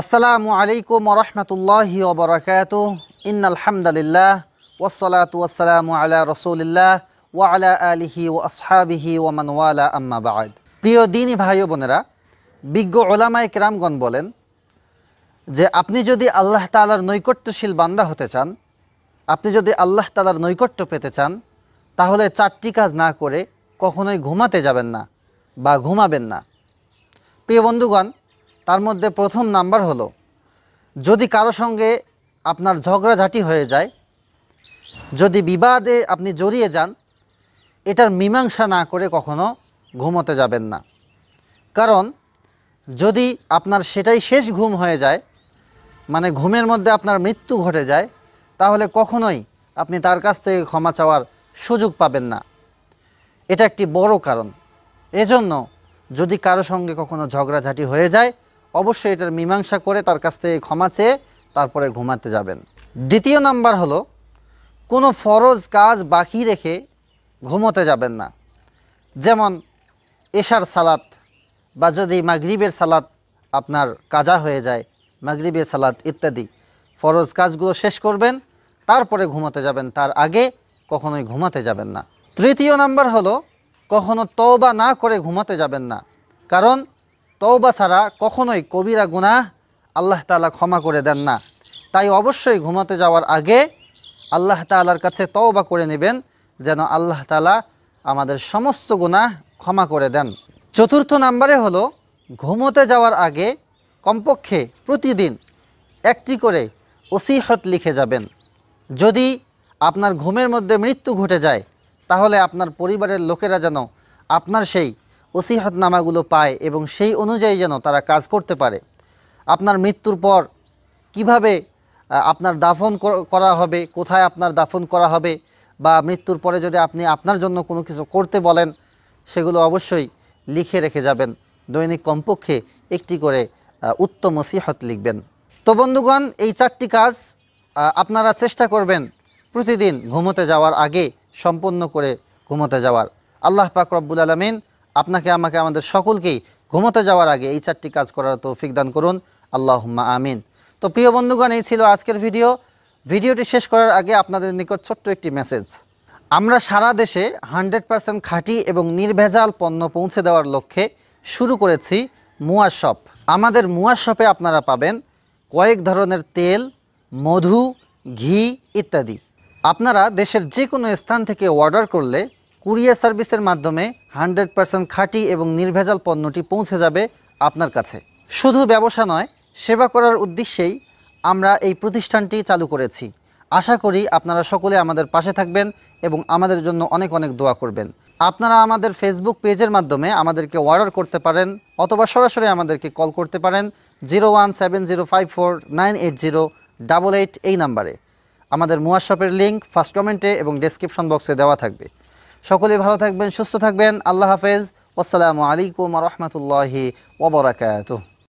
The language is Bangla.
আসসালামু আলাইকুম রহমতুল্লাহি ওবরাকাত ইন আলহামদুলিল্লাহ ওসলাতু আসসালামু আলা রসুলিল্লাহ আলা আলিহি ও আসহাবিহি মানওয়ালা আম্মাবাদ প্রিয় দিনী ভাই ও বোনেরা বিজ্ঞ ওলামায় কেরামগণ বলেন যে আপনি যদি আল্লাহ তালার নৈকট্যশীল বান্দা হতে চান আপনি যদি আল্লাহ তালার নৈকট্য পেতে চান তাহলে চারটি কাজ না করে কখনোই ঘুমাতে যাবেন না বা ঘুমাবেন না প্রিয় বন্ধুগণ তার মধ্যে প্রথম নাম্বার হলো যদি কারো সঙ্গে আপনার ঝগড়াঝাটি হয়ে যায় যদি বিবাদে আপনি জড়িয়ে যান এটার মীমাংসা না করে কখনো ঘুমোতে যাবেন না কারণ যদি আপনার সেটাই শেষ ঘুম হয়ে যায় মানে ঘুমের মধ্যে আপনার মৃত্যু ঘটে যায় তাহলে কখনোই আপনি তার কাছ থেকে ক্ষমা চাওয়ার সুযোগ পাবেন না এটা একটি বড় কারণ এজন্য যদি কারো সঙ্গে কখনো ঝগড়াঝাটি হয়ে যায় অবশ্যই এটার মীমাংসা করে তার কাছ থেকে ক্ষমা চেয়ে তারপরে ঘুমাতে যাবেন দ্বিতীয় নাম্বার হলো কোনো ফরজ কাজ বাকি রেখে ঘুমোতে যাবেন না যেমন এশার সালাত বা যদি মাগরিবের সালাত আপনার কাজা হয়ে যায় মাগরিবের সালাত ইত্যাদি ফরজ কাজগুলো শেষ করবেন তারপরে ঘুমাতে যাবেন তার আগে কখনোই ঘুমাতে যাবেন না তৃতীয় নাম্বার হলো কখনো তওবা না করে ঘুমাতে যাবেন না কারণ তওবা ছাড়া কখনোই কবিরা গুনাহ আল্লাহ তালা ক্ষমা করে দেন না তাই অবশ্যই ঘুমাতে যাওয়ার আগে আল্লাহ তালার কাছে তওবা করে নেবেন যেন আল্লাহ তালা আমাদের সমস্ত গুনাহ ক্ষমা করে দেন চতুর্থ নাম্বারে হলো ঘুমোতে যাওয়ার আগে কমপক্ষে প্রতিদিন একটি করে ওসিহত লিখে যাবেন যদি আপনার ঘুমের মধ্যে মৃত্যু ঘটে যায় তাহলে আপনার পরিবারের লোকেরা যেন আপনার সেই ওসিহতনামাগুলো পায় এবং সেই অনুযায়ী যেন তারা কাজ করতে পারে আপনার মৃত্যুর পর কিভাবে আপনার দাফন করা হবে কোথায় আপনার দাফন করা হবে বা মৃত্যুর পরে যদি আপনি আপনার জন্য কোনো কিছু করতে বলেন সেগুলো অবশ্যই লিখে রেখে যাবেন দৈনিক কমপক্ষে একটি করে উত্তম ওসিহত লিখবেন তো বন্ধুগণ এই চারটি কাজ আপনারা চেষ্টা করবেন প্রতিদিন ঘুমোতে যাওয়ার আগে সম্পন্ন করে ঘুমোতে যাওয়ার আল্লাহ পাক রব্বুল আলমিন আপনাকে আমাকে আমাদের সকলকেই ঘুমাতে যাওয়ার আগে এই চারটি কাজ করার তৌফিক দান করুন আল্লাহুম্মা আমিন তো প্রিয় বন্ধুগণ এই ছিল আজকের ভিডিও ভিডিওটি শেষ করার আগে আপনাদের নিকট ছোট্ট একটি মেসেজ আমরা সারা দেশে হান্ড্রেড পারসেন্ট খাঁটি এবং নির্ভেজাল পণ্য পৌঁছে দেওয়ার লক্ষ্যে শুরু করেছি মুয়া শপ আমাদের মুয়া শপে আপনারা পাবেন কয়েক ধরনের তেল মধু ঘি ইত্যাদি আপনারা দেশের যে কোনো স্থান থেকে অর্ডার করলে কুরিয়ার সার্ভিসের মাধ্যমে হান্ড্রেড পার্সেন্ট খাঁটি এবং নির্ভেজাল পণ্যটি পৌঁছে যাবে আপনার কাছে শুধু ব্যবসা নয় সেবা করার উদ্দেশ্যেই আমরা এই প্রতিষ্ঠানটি চালু করেছি আশা করি আপনারা সকলে আমাদের পাশে থাকবেন এবং আমাদের জন্য অনেক অনেক দোয়া করবেন আপনারা আমাদের ফেসবুক পেজের মাধ্যমে আমাদেরকে অর্ডার করতে পারেন অথবা সরাসরি আমাদেরকে কল করতে পারেন zero one seven zero five four nine eight zero double eight এই নাম্বারে আমাদের মোয়াশপের লিঙ্ক ফার্স্ট কমেন্টে এবং ডেসক্রিপশন বক্সে দেওয়া থাকবে সকলে ভালো থাকবেন সুস্থ থাকবেন আল্লাহ হাফেজ আসসালামু আলাইকুম রহমতুল্লাহি ওবরাকাতুহ